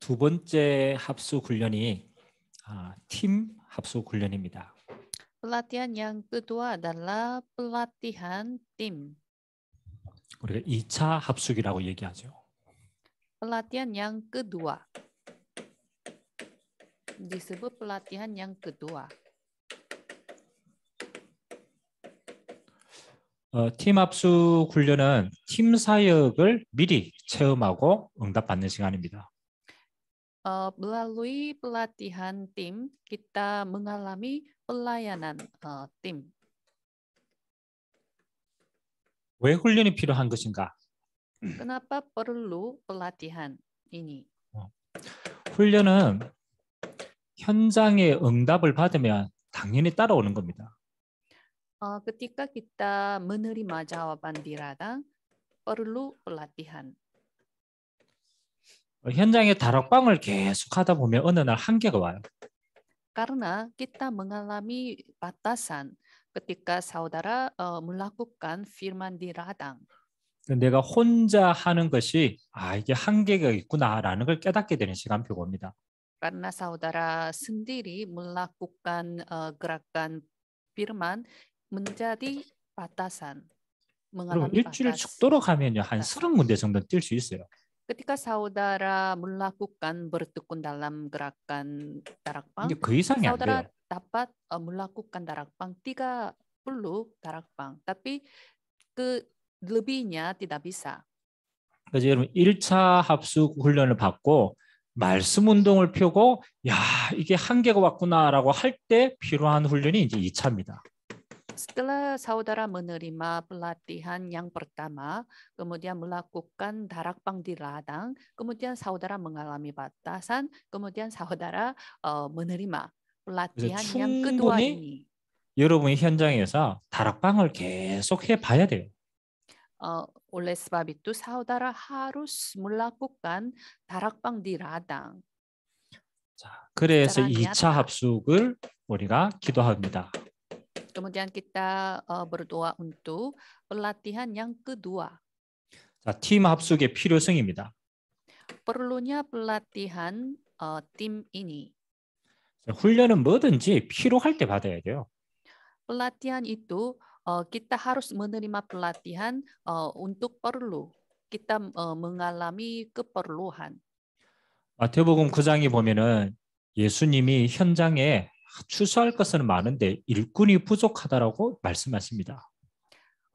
두 번째 합수 훈련이 아, 팀 합수 훈련입니다. Pelatihan yang kedua adalah pelatihan tim. 우리가 2차 합숙이라고 얘기하죠. Pelatihan yang kedua disebut pelatihan yang kedua. 어, 팀 합숙 훈련은 팀 사역을 미리 체험하고 응답받는 시간입니다. Uh, melalui pelatihan tim, kita mengalami pelayanan uh, tim. 왜 훈련이 필요한 것인가? Kenapa perlu pelatihan ini? 어, 훈련은 현장의 응답을 받으면 당연히 따라오는 겁니다. Uh, ketika kita menerima jawaban di radang, perlu pelatihan. 현장에 다락방을 계속 하다 보면 어느 날 한계가 와요. Karena kita mengalami batasan ketika saudara uh, melakukan firman di radang. 내가 혼자 하는 것이 아 이게 한계가 있구나라는 걸 깨닫게 되는 시간표가 옵니다. Karena saudara sendiri melakukan uh, gerakan firman menjadi batasan. 그럼 일주일 batas. 죽도록 하면요 한 서른 문제 정도 뛸 수 있어요. Ketika saudara melakukan bertekun dalam gerakan darakbang, 근데 그 이상이 saudara 안 돼요. dapat uh, melakukan darakbang 30 darakbang, tapi 그 lebihnya tidak bisa. 그래서 여러분 1차 합숙 훈련을 받고 말씀 운동을 펴고 야 이게 한계가 왔구나라고 할 때 필요한 훈련이 이제 2차입니다. Setelah saudara menerima pelatihan yang pertama, kemudian melakukan darakpang di ladang, kemudian saudara mengalami batasan, kemudian saudara uh, menerima pelatihan yang kedua ini. 여러분이 현장에서 다락방을 계속 해봐야 돼요. 어, oleh sebab itu saudara harus melakukan darakpang di ladang. 자, 그래서 2차 합숙을 우리가 기도합니다. Kemudian kita uh, berdoa untuk pelatihan yang kedua. 자, 팀 합숙의 필요성입니다. perlunya pelatihan uh, tim ini. 자, 훈련은 뭐든지 필요할 때 받아야 돼요. Pelatihan itu uh, kita harus menerima pelatihan uh, untuk perlu. Kita uh, mengalami keperluan. 마태복음 9장에 보면은 예수님이 현장에 추수할 것은 많은데 일꾼이 부족하다라고 말씀하십니다.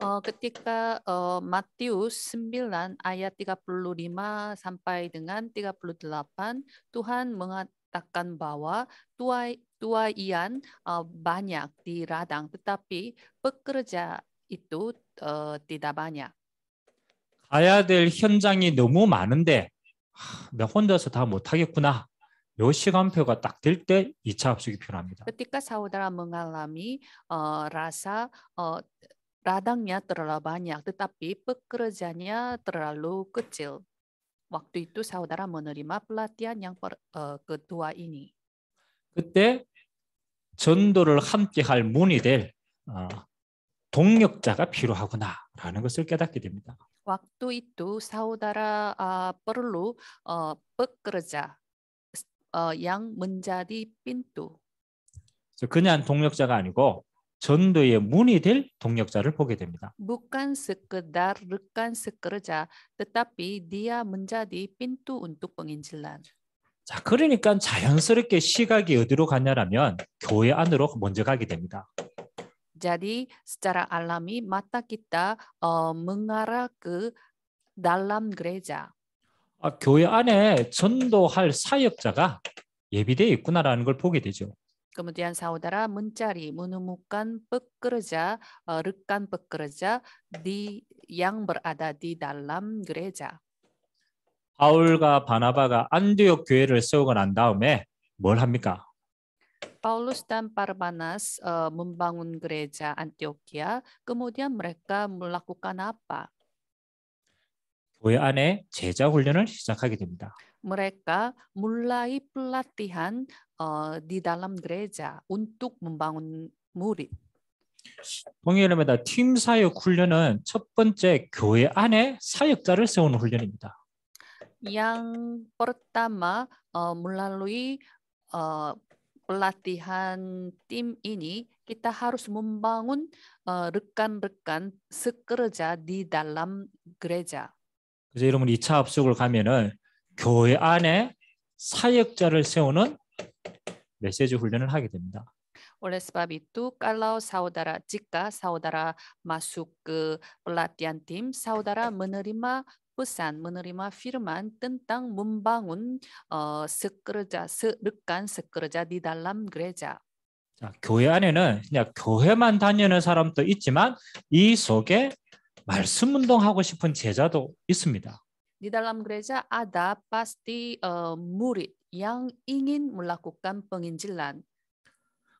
Uh, ketika uh, Matius 9 ayat 35 sampai dengan 38 Tuhan mengatakan bahwa tuai tuaian uh, banyak di ladang tetapi pekerja itu uh, tidak banyak. 가야 될 현장이 너무 많은데 나 혼자서 다 못하겠구나 요 시간표가 딱 될때 2차 합숙이 필요합니다. Ketika saudara mengalami uh, rasa uh, ladangnya terlalu banyak tetapi pekerjaannya terlalu kecil. Waktu itu saudara menerima pelatihan yang per, uh, kedua ini. 그때 전도를 함께 할 문이 될 어, 동력자가 필요하구나라는 것을 깨닫게 됩니다. Waktu itu saudara uh, perlu uh, pekerja 어, yang menjadi pintu. 그냥 동력자가 아니고 전도의 문이 될 동력자를 보게 됩니다. Bukan sekedar rekan sekerja, tetapi dia menjadi pintu untuk penginjilan. 자, 그러니까 자연스럽게 시각이 어디로 가냐라면 교회 안으로 먼저 가게 됩니다. Jadi secara alami mata kita uh, mengarah ke dalam gereja. 아, 교회 안에 전도할 사역자가 예비되어 있구나라는 걸 보게 되죠. Kemudian saudara mencari, menemukan pekerja, rekan pekerja di yang berada di dalam gereja. 바울과 바나바가 안디옥 교회를 세우고 난 다음에 뭘 합니까? Paulus dan Barnabas uh, membangun gereja Antioquia. Kemudian mereka melakukan apa? 교회 안에 제자 훈련을 시작하게 됩니다. Mereka mulai pelatihan uh, di dalam gereja untuk membangun murid. 동일합니다. 팀 사역 훈련은 첫 번째 교회 안에 사역자를 세우는 훈련입니다. Yang pertama uh, melalui uh, pelatihan tim ini kita harus membangun rekan-rekan uh, sekerja di dalam gereja. 그래서 여러분 2차 합숙을 가면은 교회 안에 사역자를 세우는 메시지 훈련을 하게 됩니다. Oleh sebab itu, kalau saudara jika saudara masuk ke pelatihan tim, saudara menerima pesan, menerima firman tentang membangun uh, sekerja, rekan sekerja di dalam gereja. 자, 교회 안에는 그냥 교회만 다니는 사람도 있지만 이 속에 말씀 운동하고 싶은 제자도 있습니다. Di dalam gereja ada pasti uh, murid yang ingin melakukan penginjilan.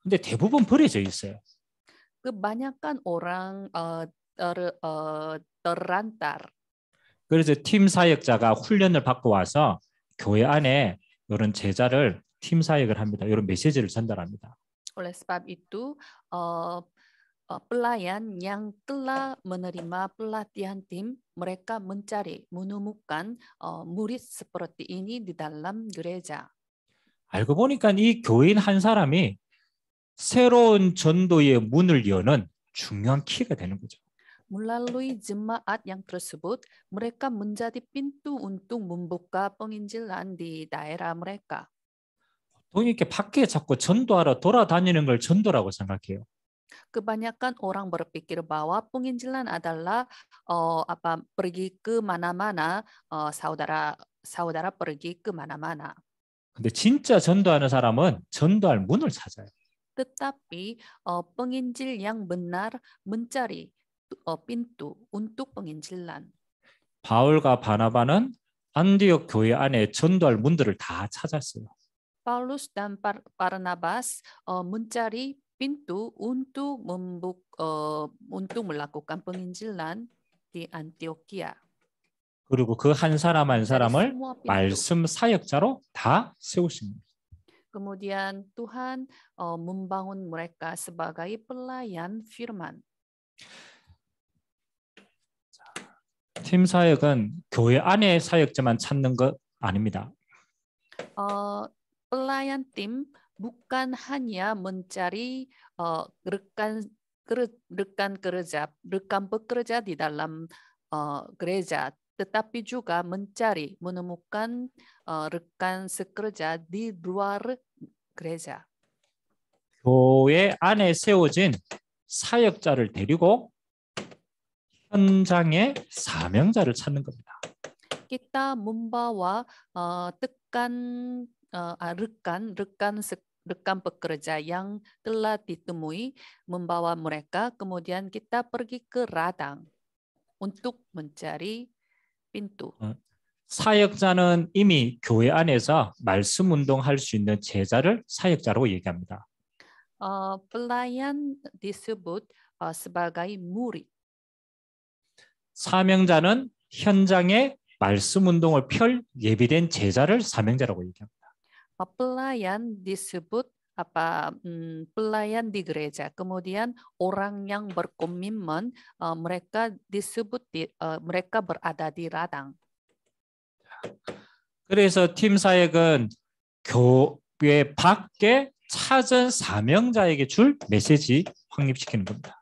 근데 대부분 버려져 있어요. Kebanyakan orang uh, ter, uh, terantar. 그래서 팀 사역자가 훈련을 받고 와서 교회 안에 이런 제자를 팀 사역을 합니다. 이런 메시지를 전달합니다. Oleh sebab itu, uh, pelayan yang telah menerima pelatihan tim mereka mencari menemukan murid seperti ini di dalam gereja. 알고 보니까 이 교인 한 사람이 새로운 전도의 문을 여는 중요한 키가 되는 거죠. Melalui jemaat yang tersebut, mereka menjadi pintu untuk membuka penginjilan di daerah mereka. 보통 이렇게 밖에 자꾸 전도하러 돌아다니는 걸 전도라고 생각해요. kebanyakan orang berpikir bahwa penginjilan adalah uh, apa pergi ke mana-mana uh, saudara saudara pergi ke mana-mana. 근데 진짜 전도하는 사람은 전도할 문을 찾아요. Tetapi uh, penginjil yang benar mencari uh, pintu untuk penginjilan. 바울과 바나바는 안디옥 교회 안에 전도할 문들을 다 찾았어요. Paulus dan Barnabas uh, mencari pintu untuk membuka uh, untuk melakukan penginjilan di Antioquia. 그리고 그 한 사람 한 사람을 말씀 사역자로 다 세우십니다. Kemudian Tuhan uh, membangun mereka sebagai pelayan firman. 팀 사역은 교회 안에 사역자만 찾는 것 아닙니다. 어, 플라이언 팀 북한 한야 문자리 어 르칸 그르 르칸 그르자 르칸 버그르자 디달람 어 그레자 tetapi juga mencari menemukan uh, rekan sekerja di luar gereja. 교회 안에 세워진 사역자를 데리고 현장의 사명자를 찾는 겁니다. kita membawa uh, tekan uh, rekan rekan rekam pekerja yang telah ditemui membawa mereka kemudian kita pergi ke radang untuk mencari pintu. 사역자는 이미 교회 안에서 말씀 운동할 수 있는 제자를 사역자로 얘기합니다. 어, pelayan disebut uh, sebagai murid. 사명자는 현장에 말씀 운동을 펼 예비된 제자를 사명자라고 얘기합니다. pelayan disebut apa hmm, pelayan di gereja. Kemudian orang yang berkomitmen uh, mereka disebut di, uh, mereka berada di radang. 그래서 팀 사역은 교회 밖에 찾은 사명자에게 줄 메시지 확립시키는 겁니다.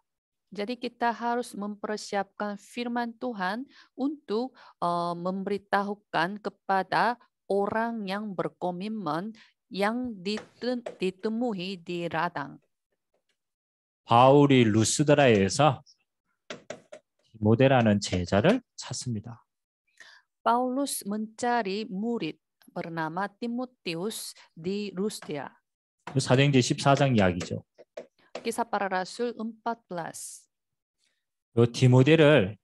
Jadi kita harus mempersiapkan firman Tuhan untuk uh, memberitahukan kepada orang yang berkomitmen yang ditem, ditemui di radang. 바울이 루스드라에서 모델하는 제자를 찾습니다. Paulus mencari murid bernama Timotius di Rusdia. 사도행전 14장 이야기죠. 기사 para rasul 14. 요 디모데를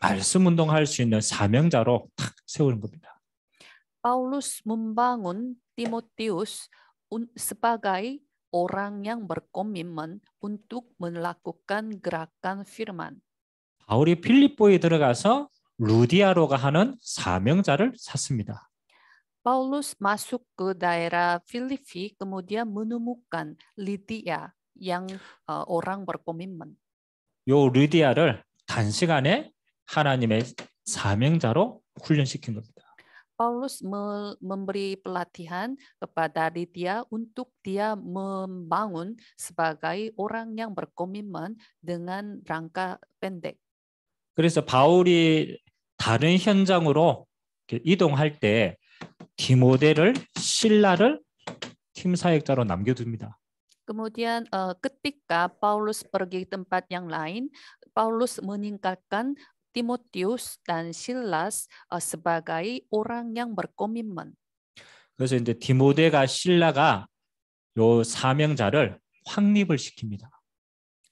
말씀 운동할 수 있는 사명자로 탁 세우는 겁니다. Paulus membangun Timotius sebagai orang yang berkomitmen untuk melakukan gerakan firman. 바울이 필립보에 들어가서 루디아로가 하는 사명자를 샀습니다. Paulus masuk ke daerah Filipi kemudian menemukan Lydia yang uh, orang berkomitmen. 요 루디아를 단시간에 하나님의 사명자로 훈련시킨 겁니다. Paulus me, memberi pelatihan kepada Lydia untuk dia membangun sebagai orang yang berkomitmen dengan rangka pendek. 그래서 바울이 다른 현장으로 이동할 때 디모데를 신라를 팀 사역자로 남겨둡니다. Kemudian uh, ketika Paulus pergi tempat yang lain, Paulus meninggalkan Timotius dan Silas uh, sebagai orang yang berkomitmen. 그래서 이제 디모데가 신라가 요 사명자를 확립을 시킵니다.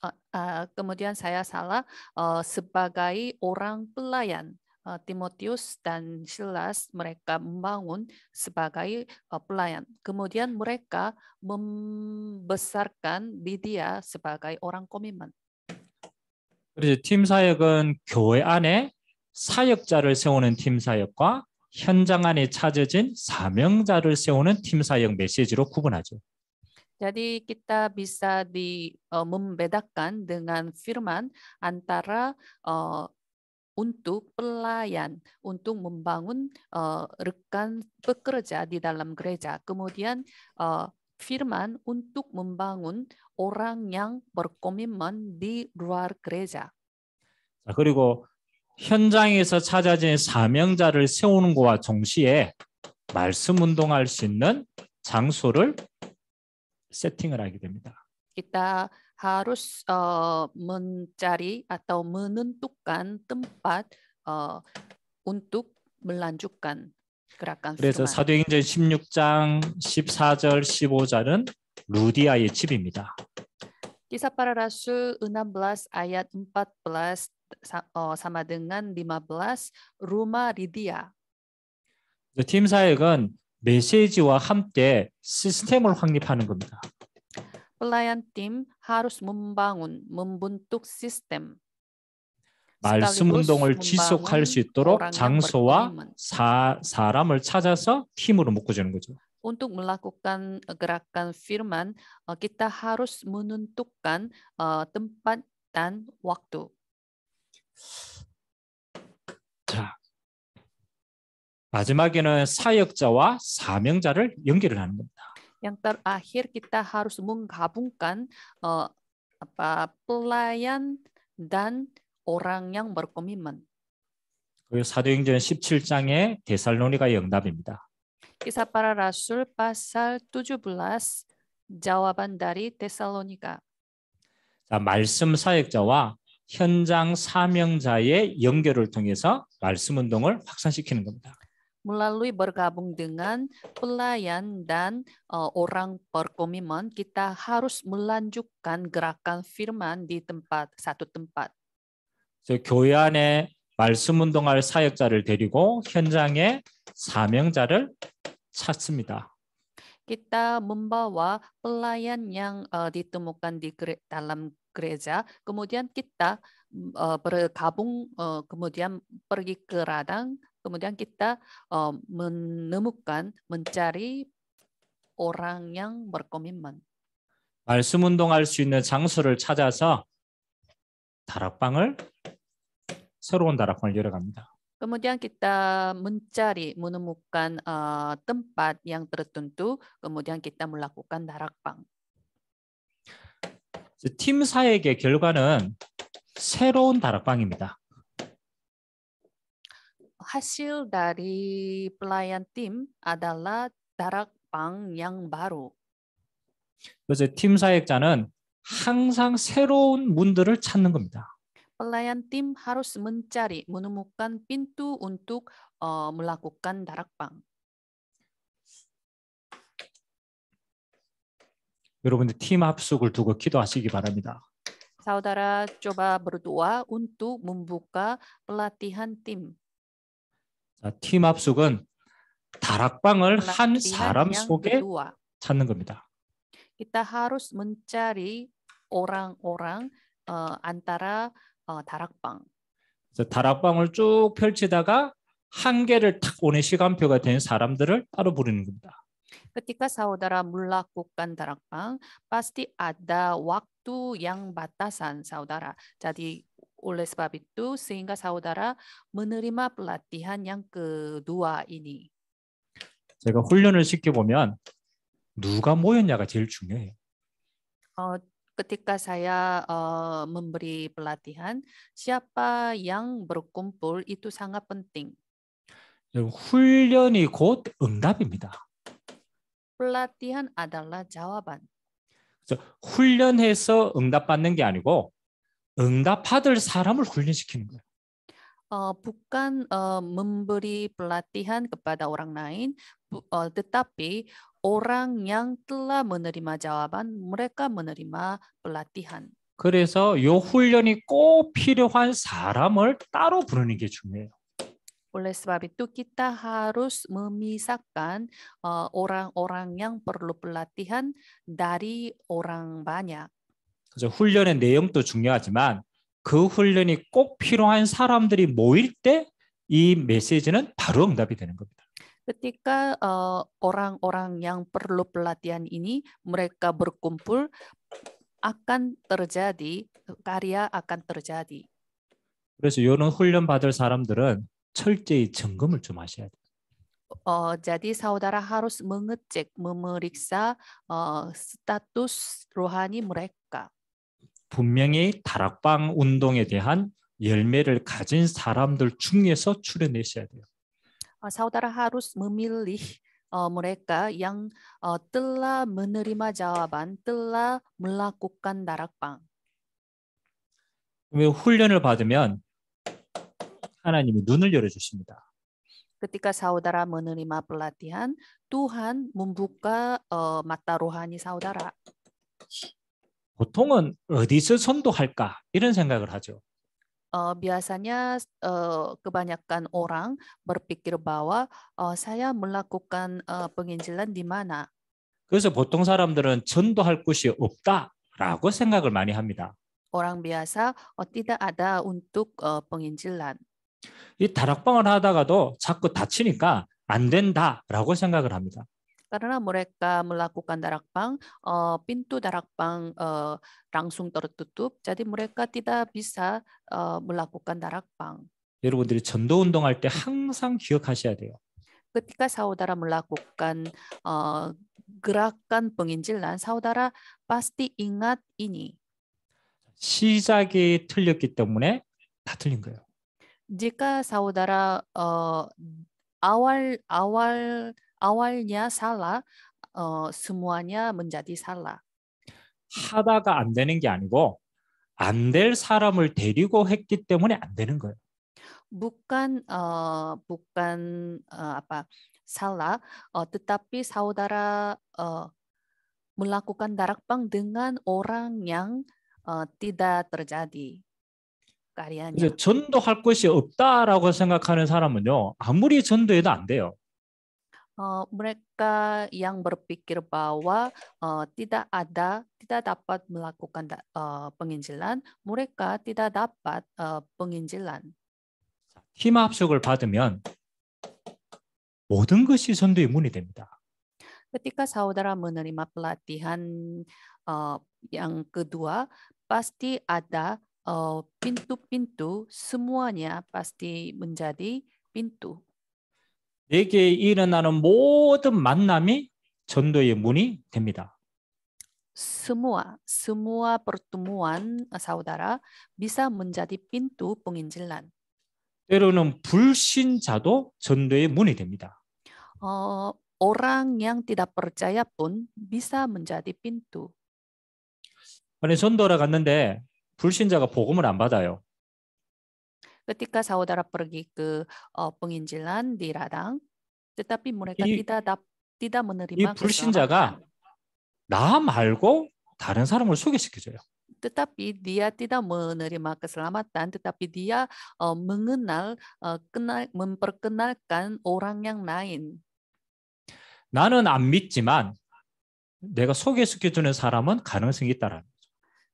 Uh, uh, kemudian saya salah uh, sebagai orang pelayan uh, Timotius dan Silas mereka membangun sebagai uh, pelayan. Kemudian mereka membesarkan Lydia sebagai orang komitmen. 그래서 팀 사역은 교회 안에 사역자를 세우는 팀 사역과 현장 안에 찾아진 사명자를 세우는 팀 사역 메시지로 구분하죠. Jadi kita bisa di uh, membedakan dengan firman antara uh, untuk pelayan, untuk membangun uh, rekan pekerja di dalam gereja. Kemudian uh, firman untuk membangun orang yang berkomitmen di luar gereja. 자, 그리고 현장에서 찾아진 사명자를 세우는 것과 동시에 말씀 운동할 수 있는 장소를 세팅을 하게 됩니다. Kita harus uh, mencari atau menentukan tempat uh, untuk melanjutkan gerakan. 그래서 사도행전 16장 14절 15절은 루디아의 집입니다. Kisah para Rasul 16 ayat 14 sama dengan 15 Rumah Ridia. 팀 사역은 메시지와 함께 시스템을 확립하는 겁니다. Pelayan tim harus membangun, membentuk sistem. 말씀 운동을 지속할 수 있도록 장소와 사, 사람을 찾아서 팀으로 묶어주는 거죠. Untuk melakukan gerakan firman, kita harus menentukan tempat dan waktu. 자, 마지막에는 사역자와 사명자를 연결을 하는 겁니다. Yang terakhir kita harus menggabungkan uh, apa pelayan dan orang yang berkomitmen. 사도행전 17장의 데살로니가 영답입니다. Quizá para Rasul pasar tujuh belas jawaban dari Tesalonika. 자, 말씀 사역자와 현장 사명자의 연결을 통해서 말씀 운동을 확산시키는 겁니다. Melalui bergabung dengan pelayan dan uh, orang berkomitmen, kita harus melanjutkan gerakan firman di tempat satu tempat. 교회 안에 말씀 운동할 사역자를 데리고 현장에 사명자를 찾습니다. Kita membawa pelayan yang uh, ditemukan di dalam gereja, kemudian kita uh, bergabung, uh, kemudian pergi ke radang, kemudian kita uh, menemukan, mencari orang yang berkomitmen. 말씀 운동할 수 있는 장소를 찾아서 다락방을 새로운 다락방을 열어갑니다. Kemudian kita mencari menemukan uh, tempat yang tertentu, kemudian kita melakukan 다락방. 팀 사역의 결과는 새로운 다락방입니다. hasil dari pelayan tim adalah 다락방 yang baru. 그래서 팀 사역자는 항상 새로운 문들을 찾는 겁니다. Pelayan tim harus mencari menemukan pintu untuk uh, melakukan 다락방. 여러분들 팀 합숙을 두고 기도하시기 바랍니다. Saudara coba berdoa untuk membuka pelatihan tim. 자, 팀 합숙은 다락방을 한 사람 속에 찾는 겁니다. Kita harus mencari orang-orang uh, antara 어, 다락방. 그래서 다락방을 쭉 펼치다가 한 개를 탁 오는 시간표가 된 사람들을 따로 부르는 겁니다. Ketika saudara melakukan darakbang, pasti ada waktu yang batasan saudara. Jadi oleh sebab itu sehingga saudara menerima pelatihan yang kedua ini. 제가 훈련을 시켜 보면 누가 모였냐가 제일 중요해요. 어, ketika saya uh, memberi pelatihan, siapa yang berkumpul itu sangat penting. 여러분, 훈련이 곧 응답입니다. Pelatihan adalah jawaban. 그래서 훈련해서 응답받는 게 아니고 응답받을 사람을 훈련시키는 거예요. Uh, bukan uh, memberi pelatihan kepada orang lain, bu, uh, tetapi orang yang telah menerima jawaban mereka menerima pelatihan. 그래서 요 훈련이 꼭 필요한 사람을 따로 부르는 게 중요해요. Oleh sebab itu kita harus memisahkan uh, orang-orang yang perlu pelatihan dari orang banyak. 그래서 훈련의 내용도 중요하지만 그 훈련이 꼭 필요한 사람들이 모일 때 이 메시지는 바로 응답이 되는 겁니다. ketika orang-orang uh, orang -orang yang perlu pelatihan ini mereka berkumpul akan terjadi karya 아깐 terjadi. 그래서 이런 훈련 받을 사람들은 철저히 점검을 좀 하셔야 돼요. 어, jadi saudara harus mengecek memeriksa 어, status rohani mereka. 분명히 다락방 운동에 대한 열매를 가진 사람들 중에서 추려내셔야 돼요. saudara harus memilih uh, mereka yang uh, telah menerima jawaban, telah melakukan 다락방. 훈련을 받으면 하나님이 눈을 열어 주십니다. Ketika saudara menerima pelatihan, Tuhan membuka uh, mata rohani saudara. 보통은 어디서 선도할까 이런 생각을 하죠. uh, biasanya uh, kebanyakan orang berpikir bahwa uh, saya melakukan uh, penginjilan di mana. 그래서 보통 사람들은 전도할 곳이 없다라고 생각을 많이 합니다. Orang biasa uh, tidak ada untuk uh, penginjilan. 이 다락방을 하다가도 자꾸 다치니까 안 된다라고 생각을 합니다. karena mereka melakukan darakbang, uh, pintu darakbang uh, langsung tertutup, jadi mereka tidak bisa uh, melakukan darakbang. 여러분들이 전도 운동할 때 항상 기억하셔야 돼요. Ketika saudara melakukan uh, gerakan penginjilan, saudara pasti ingat ini. 시작이 틀렸기 때문에 다 틀린 거예요. Jika saudara uh, awal awal awalnya salah, 어, semuanya menjadi salah. 하다가 안 되는 게 아니고 안 될 사람을 데리고 했기 때문에 안 되는 거예요. bukan uh, bukan uh, apa salah, uh, tetapi saudara uh, melakukan darakbang dengan orang yang uh, tidak terjadi. 가리아냐. 전도할 것이 없다라고 생각하는 사람은요 아무리 전도해도 안 돼요. Eh, mereka yang berpikir bahwa uh, tidak ada, tidak dapat melakukan uh, penginjilan, mereka tidak dapat uh, penginjilan. 히마 합숙을 받으면 모든 것이 선두의 문이 됩니다. Ketika saudara menerima pelatihan uh, yang kedua, pasti ada pintu-pintu uh, pintu -pintu, semuanya pasti menjadi pintu. 내게 일어나는 모든 만남이 전도의 문이 됩니다. Semua, semua pertemuan saudara bisa menjadi pintu penginjilan. 때로는 불신자도 전도의 문이 됩니다. 어, orang yang tidak percaya pun bisa menjadi pintu. 만약 전도를 갔는데 불신자가 복음을 안 받아요. ketika saudara pergi ke uh, penginjilan di radang, tetapi mereka 이, tidak dap, tidak menerima 이 불신자가 나 말고 다른 사람을 소개시켜줘요. tetapi dia tidak menerima keselamatan, tetapi dia uh, mengenal, uh, kenal, memperkenalkan orang yang lain. 나는 안 믿지만 내가 소개시켜주는 사람은 가능성이 있다라는.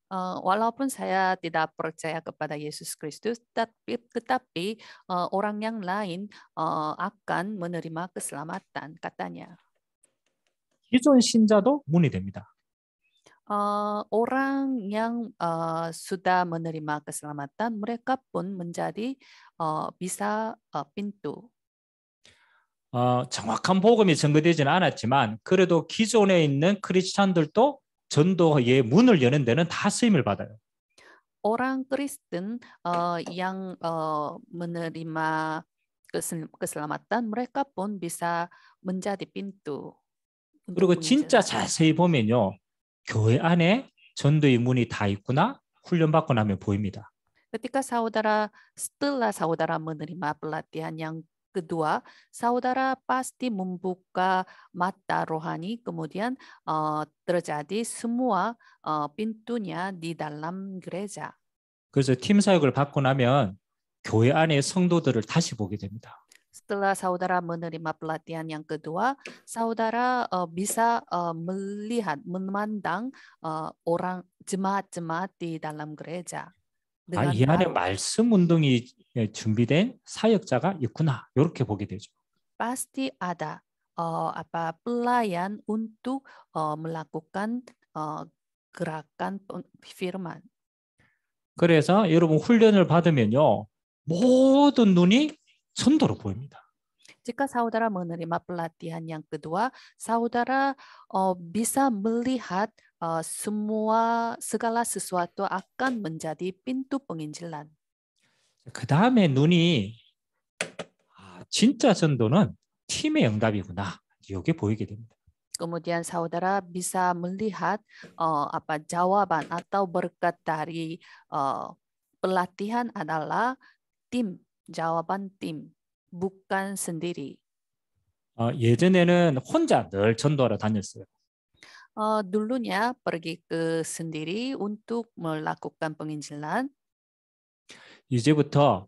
Uh, walaupun saya tidak percaya kepada Yesus Kristus, tetapi, tetapi uh, orang yang lain uh, akan menerima keselamatan, katanya. 기존 신자도 문이 됩니다. Uh, orang yang uh, sudah menerima keselamatan, mereka pun menjadi uh, bisa uh, pintu. 어, 정확한 복음이 전거되지는 않았지만 그래도 기존에 있는 크리스찬들도 전도의 문을 여는 데는 다 쓰임을 받아요. orang Kristen uh, yang uh, menerima keselamatan mereka pun bisa menjadi pintu. 그리고 진짜 자세히 보면요. 교회 안에 전도의 문이 다 있구나. 훈련받고 나면 보입니다. Ketika saudara setelah saudara menerima pelatihan yang kedua saudara pasti membuka mata rohani kemudian uh, terjadi semua uh, pintunya di dalam gereja. 그래서 팀 사역을 받고 나면 교회 안에 성도들을 다시 보게 됩니다. Setelah saudara menerima pelatihan yang kedua, saudara uh, bisa uh, melihat, memandang uh, orang jemaat-jemaat di dalam gereja. 아, 이 안에 말씀 운동이 준비된 사역자가 있구나. 이렇게 보게 되죠. Pasti ada uh, apa pelayan untuk uh, melakukan uh, gerakan firman. 그래서 여러분 훈련을 받으면요. 모든 눈이 선도로 보입니다. Jika saudara menerima pelatihan yang kedua, saudara uh, bisa melihat uh, semua segala sesuatu akan menjadi pintu penginjilan. 그 다음에 눈이 아, 진짜 전도는 팀의 응답이구나 이게 보이게 됩니다. Kemudian saudara bisa melihat uh, apa jawaban atau berkat dari uh, pelatihan adalah tim, jawaban tim, bukan sendiri. 어, 예전에는 혼자 늘 전도하러 다녔어요. uh, dulunya pergi ke sendiri untuk melakukan penginjilan. 이제부터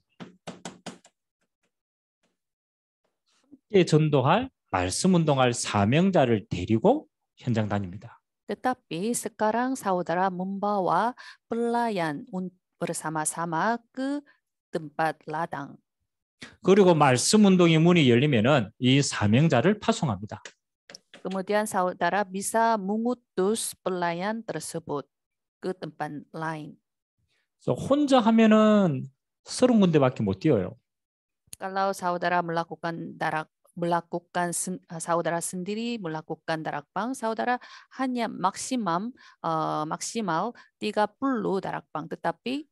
함께 전도할 말씀 운동할 사명자를 데리고 현장 다닙니다. Tetapi sekarang saudara membawa pelayan bersama-sama ke tempat ladang. 그리고 말씀 운동의 문이 열리면은 이 사명자를 파송합니다. Kemudian saudara bisa mengutus pelayan tersebut ke tempat lain. So, 혼자 하면은 서른 군데밖에 못 뛰어요. Kalau saudara melakukan darak melakukan saudara sendiri melakukan darakbang saudara hanya maksimum uh, maksimal 30 darakbang tetapi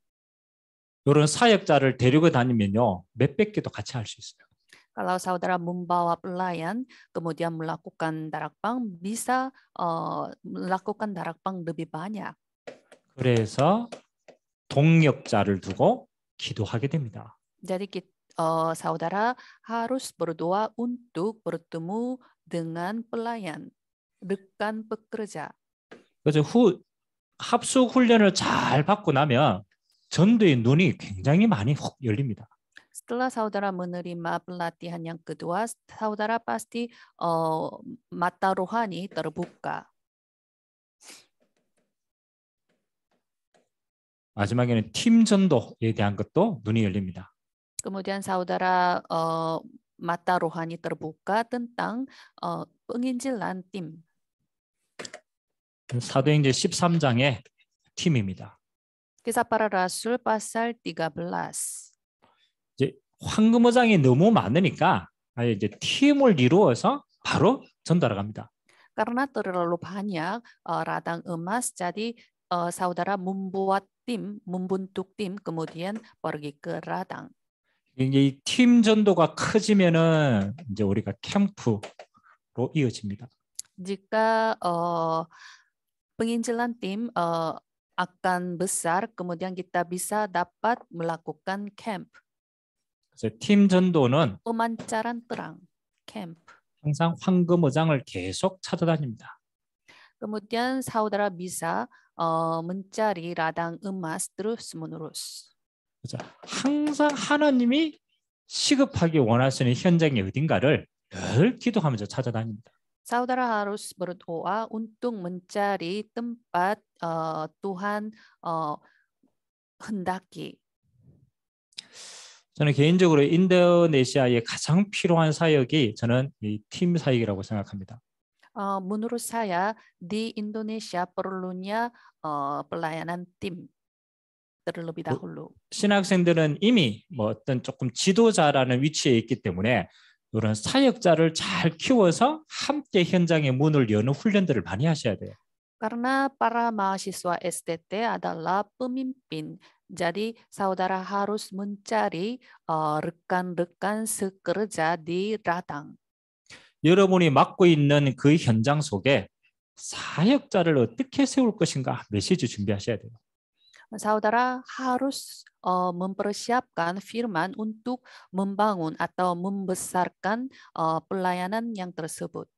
이런 사역자를 데리고 다니면요 몇백 개도 같이 할 수 있어요. kalau saudara membawa pelayan kemudian melakukan darakbang bisa uh, melakukan darakbang lebih banyak. 그래서 동역자를 두고 기도하게 됩니다. Jadi uh, saudara harus berdoa untuk bertemu dengan pelayan, rekan pekerja. 그래서 후 합숙 훈련을 잘 받고 나면 전도의 눈이 굉장히 많이 확 열립니다. setelah saudara menerima pelatihan yang kedua, saudara pasti uh, mata rohani terbuka. 마지막에는 팀 전도에 대한 것도 눈이 열립니다. Kemudian saudara uh, mata rohani terbuka tentang uh, penginjilan tim. 사도행전 13장의 팀입니다. Kisah para Rasul pasal 13. 황금어장이 너무 많으니까 아예 이제 팀을 이루어서 바로 전달을 갑니다. Karena terlalu banyak uh, radang emas, jadi uh, saudara membuat tim, membentuk tim, kemudian pergi ke radang. 이제 팀 전도가 커지면은 이제 우리가 캠프로 이어집니다. Jika uh, penginjilan tim uh, akan besar, kemudian kita bisa dapat melakukan camp. 그래서 팀 전도는 umancaranterang camp 항상 황금 의장을 계속 찾아다닙니다. Kemudian saudara bisa uh, mencari ladang emas terus menerus. 그죠? 항상 하나님이 시급하게 원하시는 현장이 어딘가를 늘 기도하면서 찾아다닙니다. Saudara harus berdoa untuk mencari tempat uh, Tuhan uh, hendaki. 저는 개인적으로 인도네시아에 가장 필요한 사역이 저는 이 팀 사역이라고 생각합니다. Uh, menurut saya di Indonesia perlunya uh, pelayanan tim terlebih dahulu. 신학생들은 이미 뭐 어떤 조금 지도자라는 위치에 있기 때문에 이런 사역자를 잘 키워서 함께 현장의 문을 여는 훈련들을 많이 하셔야 돼요. Karena para mahasiswa STT adalah pemimpin, Jadi saudara harus mencari rekan-rekan sekerja di ladang. 여러분이 맡고 있는 그 현장 속에 사역자를 어떻게 세울 것인가 메시지 준비하셔야 돼요. Saudara harus uh, mempersiapkan firman untuk membangun atau membesarkan uh, pelayanan yang tersebut.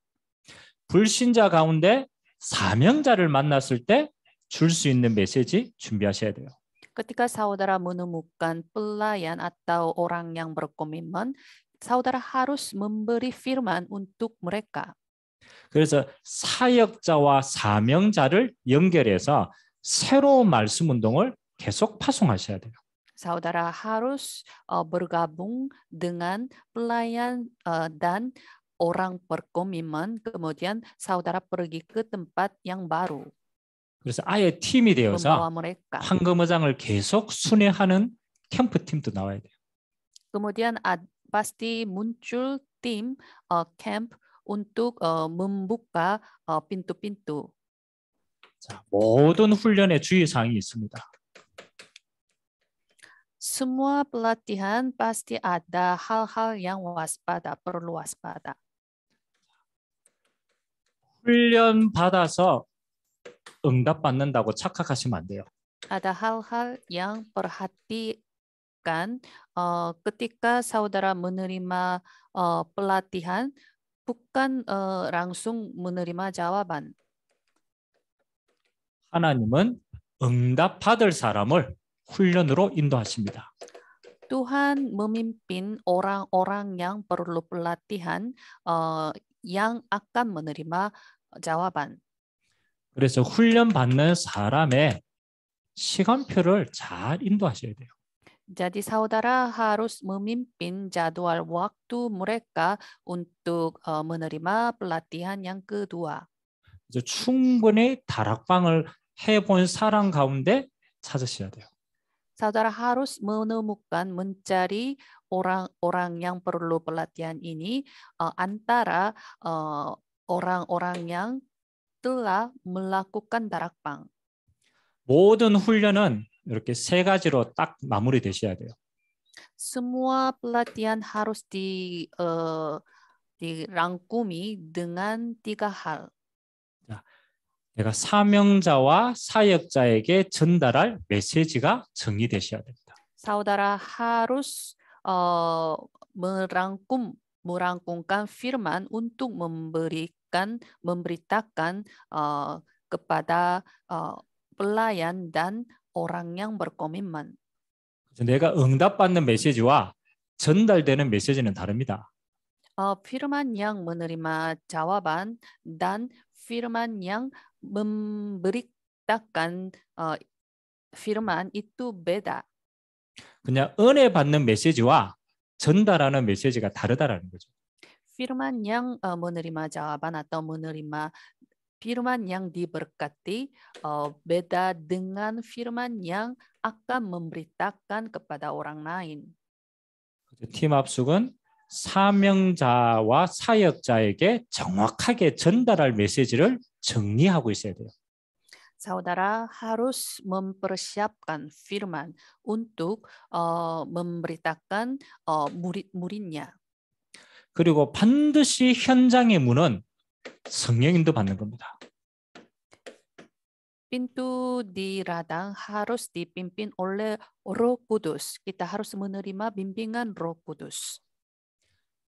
불신자 가운데 사명자를 만났을 때 줄 수 있는 메시지 준비하셔야 돼요. Ketika saudara menemukan pelayan atau orang yang berkomitmen, saudara harus memberi firman untuk mereka. 그래서 사역자와 사명자를 연결해서 새로운 말씀 운동을 계속 파송하셔야 돼요. Saudara harus bergabung dengan pelayan dan orang berkomitmen, kemudian saudara pergi ke tempat yang baru. 그래서 아예 팀이 되어서 황금어장을 계속 순회하는 캠프 팀도 나와야 돼요. Kemudian pasti muncul tim uh, camp untuk uh, membuka uh, pintu-pintu. 자, 모든 훈련에 주의 사항이 있습니다. Semua pelatihan pasti ada hal-hal yang waspada, perlu waspada. 훈련 받아서 응답받는다고 착각하시면 안 돼요. Ada hal-hal yang perhatikan uh, ketika saudara menerima uh, pelatihan bukan uh, langsung menerima jawaban. 하나님은 응답받을 사람을 훈련으로 인도하십니다. Tuhan memimpin orang-orang yang perlu pelatihan uh, yang akan menerima jawaban. 그래서 훈련받는 사람의 시간표를 잘 인도하셔야 돼요. Jadi saudara harus memimpin jadwal waktu mereka untuk uh, menerima pelatihan yang kedua. 이제 충분히 다락방을 해본 사람 가운데 찾으셔야 돼요. Saudara harus menemukan mencari orang-orang yang perlu pelatihan ini uh, antara orang-orang uh, yang 뚜라, 물라, 꽃간, 다락방. 모든 훈련은 이렇게 세 가지로 딱 마무리되셔야 돼요. Semua pelatihan harus di uh, dirangkumi dengan tiga hal. 자, 내가 사명자와 사역자에게 전달할 메시지가 정의되셔야 됩니다. Saudara harus uh, merangkum merangkumkan firman untuk memberi akan memberitakan uh, kepada uh, pelayan dan orang yang berkomitmen. 내가 응답받는 메시지와 전달되는 메시지는 다릅니다. 어, firman yang menerima jawaban dan firman yang memberitakan 어, firman itu beda. 그냥 은혜 받는 메시지와 전달하는 메시지가 다르다라는 거죠. firman yang uh, menerima jawaban atau menerima firman yang diberkati uh, beda dengan firman yang akan memberitakan kepada orang lain. 팀 합숙은 사명자와 사역자에게 정확하게 전달할 메시지를 정리하고 있어야 돼요. saudara harus mempersiapkan firman untuk uh, memberitakan uh, murid-muridnya. 그리고 반드시 현장의 문은 성령님도 받는 겁니다. pintu di radang harus dipimpin oleh Roh Kudus. Kita harus menerima bimbingan Roh Kudus.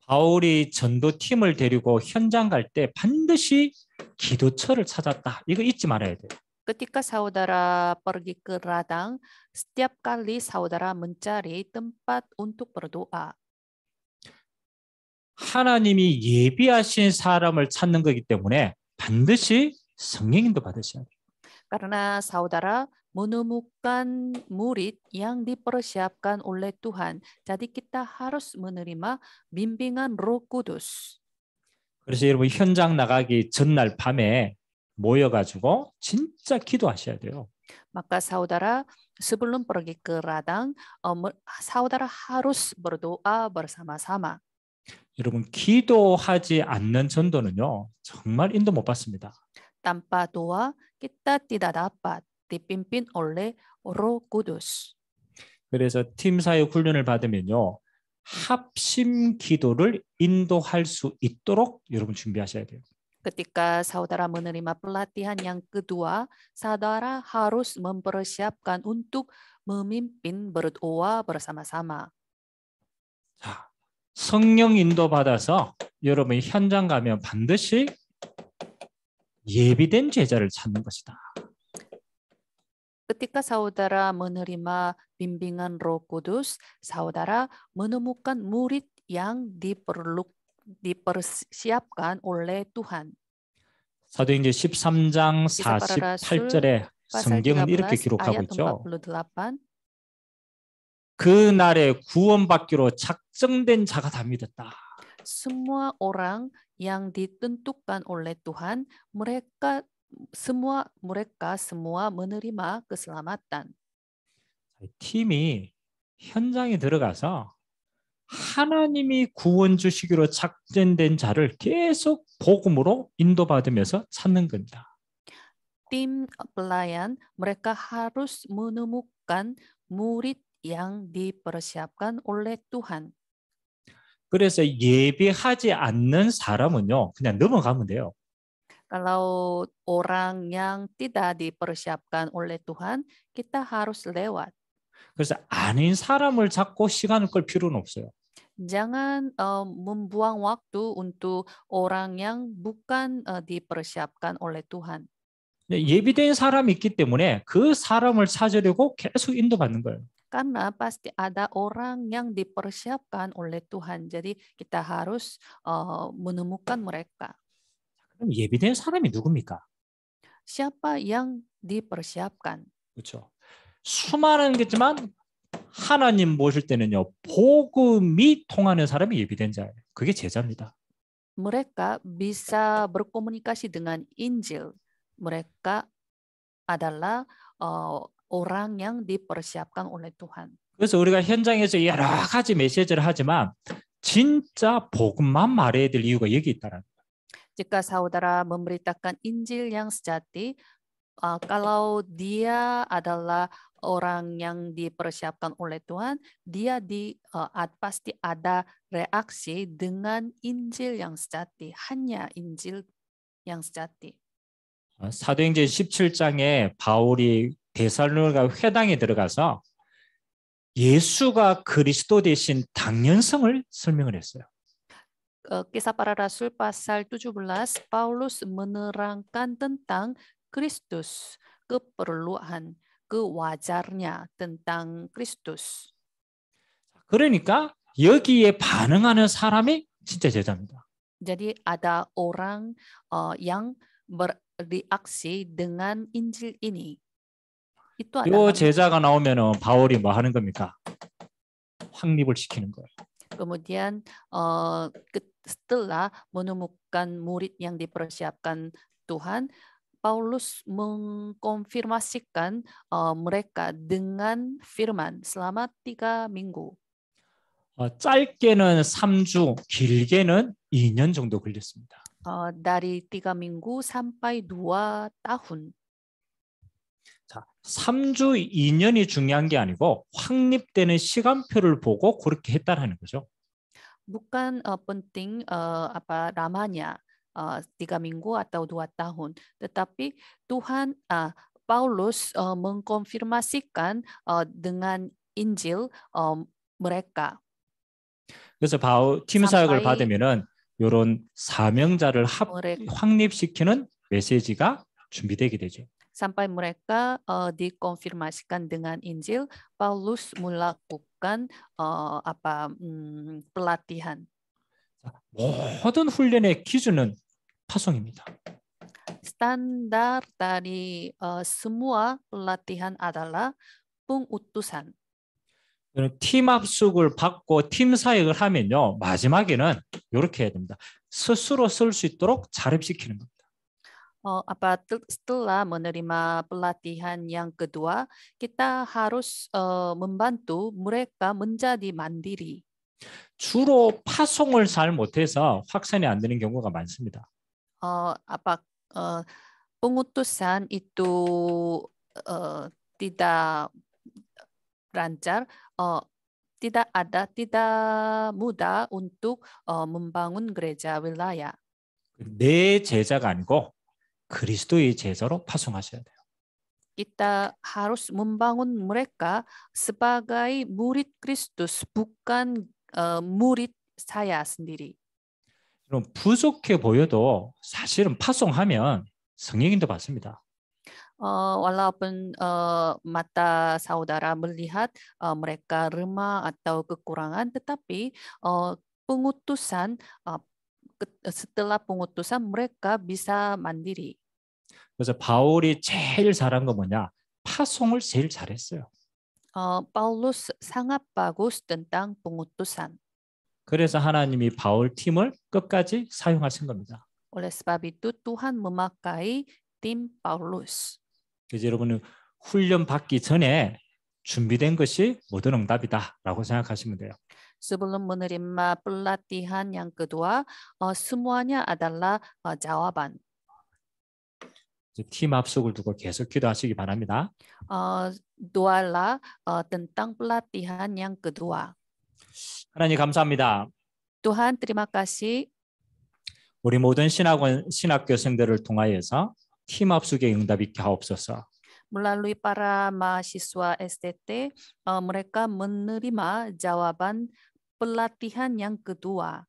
바울이 전도팀을 데리고 현장 갈 때 반드시 기도처를 찾았다. 이거 잊지 말아야 돼요. Ketika saudara pergi ke radang, setiap kali saudara mencari tempat untuk berdoa. 하나님이 예비하신 사람을 찾는 거기 때문에 반드시 성령님도 받으셔야 돼요. Karena saudara menemukan murid yang dipersiapkan oleh Tuhan. Jadi kita harus menerima bimbingan Roh Kudus. 그래서 여러분 현장 나가기 전날 밤에 모여 가지고 진짜 기도하셔야 돼요. Maka saudara sebelum pergi ke radang, saudara harus berdoa bersama-sama. 여러분 기도하지 않는 전도는요 정말 인도 못 받습니다. 땀바도와 끼따띠다다빠 띠빈빈 올레 오로 구두스. 그래서 팀 사역 훈련을 받으면요 합심 기도를 인도할 수 있도록 여러분 준비하셔야 돼요. Ketika saudara menerima pelatihan yang kedua, saudara harus mempersiapkan untuk memimpin berdoa bersama-sama. 자, 성령 인도받아서 여러분이 현장 가면 반드시 예비된 제자를 찾는 것이다. Ketika saudara menerima bimbingan Roh Kudus, saudara menemukan murid yang diperluk, dipersiapkan oleh Tuhan. 사도행전 13장 48절에 성경은 이렇게 기록하고 있죠. 그날에 구원받기로 작정된 자가 다 믿었다. Semua orang yang ditentukan oleh Tuhan, mereka semua mereka semua menerima keselamatan. 팀이 현장에 들어가서 하나님이 구원 주시기로 작정된 자를 계속 복음으로 인도받으면서 찾는 겁니다. Tim pelayan mereka harus menemukan murid yang dipersiapkan oleh Tuhan. 그래서 예배하지 않는 사람은요, 그냥 넘어가면 돼요. Kalau orang yang tidak dipersiapkan oleh Tuhan, kita harus lewat. 그래서 아닌 사람을 찾고 시간을 끌 필요는 없어요. Jangan uh, membuang waktu untuk orang yang bukan uh, dipersiapkan oleh Tuhan. 예비된 사람이 있기 때문에 그 사람을 찾으려고 계속 인도받는 거예요. karena pasti ada orang yang dipersiapkan oleh Tuhan. Jadi kita harus uh, menemukan mereka. 그럼 예비된 사람이 누굽니까? Siapa yang dipersiapkan? 그렇죠. 수많은 게지만 하나님 모실 때는요 복음이 통하는 사람이 예비된 자예요. 그게 제자입니다. Mereka bisa berkomunikasi dengan Injil. Mereka adalah orang yang dipersiapkan oleh Tuhan. 그래서 우리가 현장에서 여러 가지 메시지를 하지만 진짜 복음만 말해야 될 이유가 여기 있다는 거예요. Jika saudara memberitakan Injil yang sejati, uh, kalau dia adalah orang yang dipersiapkan oleh Tuhan, dia di uh, pasti ada reaksi dengan Injil yang sejati, hanya Injil yang sejati. 사도행전 17장에 바울이 데살로니가 회당에 들어가서 예수가 그리스도 대신 당연성을 설명을 했어요. Kisah para Rasul pasal 17, Paulus menerangkan tentang Kristus, keperluan, kewajarnya tentang Kristus. 그러니까 여기에 반응하는 사람이 진짜 제자입니다. Jadi ada orang uh, yang berreaksi dengan Injil ini. 요 제자가 나오면은 바울이 뭐 하는 겁니까? 확립을 시키는 거예요. Kemudian uh, setelah menemukan murid yang dipersiapkan Tuhan, Paulus mengkonfirmasikan uh, mereka dengan firman selama tiga minggu. 어, 짧게는 3주, 길게는 2년 정도 걸렸습니다. 어, dari tiga minggu sampai dua tahun. 3주 2년이 중요한 게 아니고 확립되는 시간표를 보고 그렇게 했다라는 거죠. bukan uh, penting uh, apa lamanya uh, tiga minggu atau dua tahun, tetapi Tuhan uh, Paulus uh, mengkonfirmasikan uh, dengan Injil uh, mereka. 그래서 바울 팀 사역을 받으면은 이런 사명자를 합, 확립시키는 메시지가 준비되게 되죠. Sampai mereka uh, dikonfirmasikan dengan Injil, Paulus melakukan uh, apa um, pelatihan. 모든 훈련의 기준은 파송입니다. Standar dari uh, semua pelatihan adalah pengutusan. 팀 합숙을 받고 팀 사역을 하면요 마지막에는 이렇게 해야 됩니다. 스스로 쓸 수 있도록 자립시키는 겁니다. Oh, apa setelah menerima pelatihan yang kedua, kita harus uh, membantu mereka menjadi mandiri. 주로 파송을 잘 못해서 확산이 안 되는 경우가 많습니다. 어, apa uh, pengutusan itu uh, tidak lancar, uh, tidak ada, tidak mudah untuk uh, membangun gereja wilayah. 내 제자가 아니고 그리스도의 제자로 파송하셔야 돼요. kita harus membangun mereka sebagai murid Kristus bukan uh, murid saya sendiri. 그럼 부족해 보여도 사실은 파송하면 성령님도 받습니다. Uh, walaupun uh, mata saudara melihat uh, mereka remah atau kekurangan, tetapi uh, pengutusan uh, setelah pengutusan mereka bisa mandiri. 그래서 바울이 제일 잘한 거 뭐냐? 파송을 제일 잘했어요. 어, Paulus sangat bagus tentang pengutusan. 그래서 하나님이 바울 팀을 끝까지 사용하신 겁니다. Oleh sebab itu Tuhan memakai tim Paulus. 그래서 여러분은 훈련 받기 전에 준비된 것이 모든 응답이다라고 생각하시면 돼요. sebelum menerima pelatihan yang kedua, uh, semuanya adalah uh, jawaban. 팀 합숙을 두고 계속 기도하시기 바랍니다. 어, doalah uh, t e n t 하나님 감사합니다. 또한 t e r i m 우리 모든 신학원 신학 교생들을 통하여서 팀 합숙의 응답이 하옵소서. melalui para mahasiswa STT, mereka menerima jawaban Pelatihan yang kedua.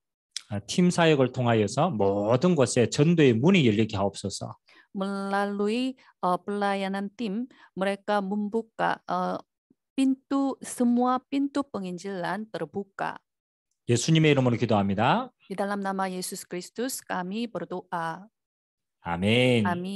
팀 사역을 통하여서 모든 곳에 전도의 문이 열리게 하옵소서. Melalui uh, pelayanan tim, mereka membuka uh, pintu semua pintu penginjilan terbuka. 예수님의 이름으로 기도합니다. Di dalam nama Yesus Kristus kami berdoa. 아멘. 아멘.